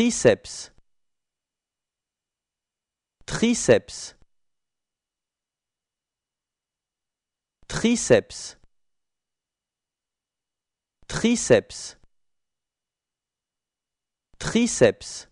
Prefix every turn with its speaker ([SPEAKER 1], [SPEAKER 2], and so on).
[SPEAKER 1] triceps triceps triceps triceps triceps